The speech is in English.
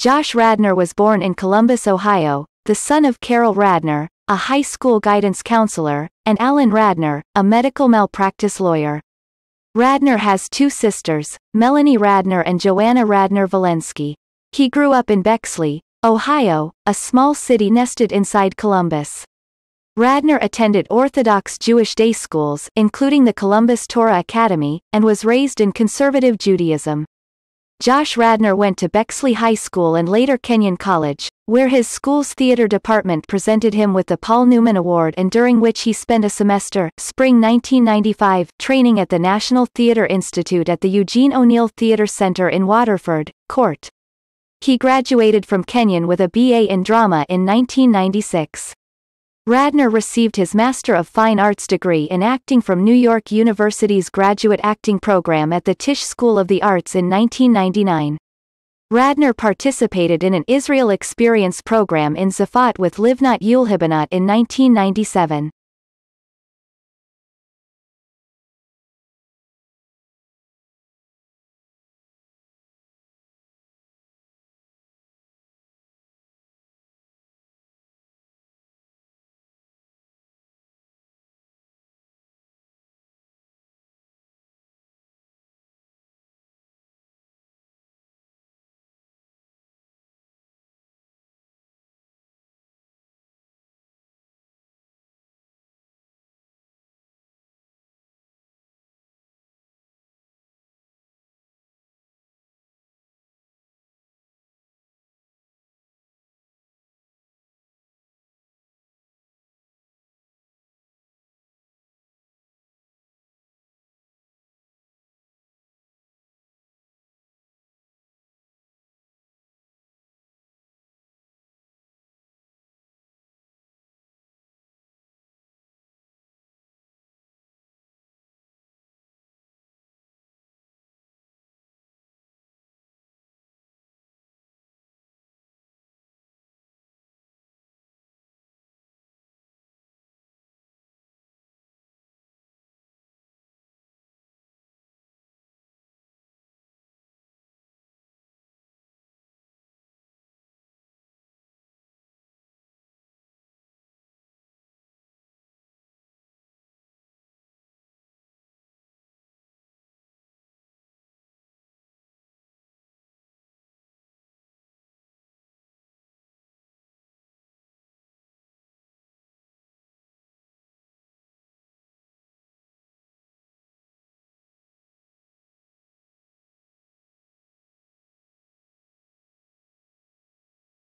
Josh Radner was born in Columbus, Ohio, the son of Carol Radner, a high school guidance counselor, and Alan Radner, a medical malpractice lawyer. Radner has two sisters, Melanie Radner and Joanna Radner Valensky. He grew up in Bexley, Ohio, a small city nested inside Columbus. Radner attended Orthodox Jewish day schools including the Columbus Torah Academy, and was raised in conservative Judaism. Josh Radner went to Bexley High School and later Kenyon College, where his school's theater department presented him with the Paul Newman Award and during which he spent a semester, spring 1995, training at the National Theater Institute at the Eugene O'Neill Theater Center in Waterford, Court. He graduated from Kenyon with a BA in drama in 1996. Radner received his Master of Fine Arts degree in acting from New York University's graduate acting program at the Tisch School of the Arts in 1999. Radner participated in an Israel Experience program in Zafat with Livnat Yulhibbanat in 1997.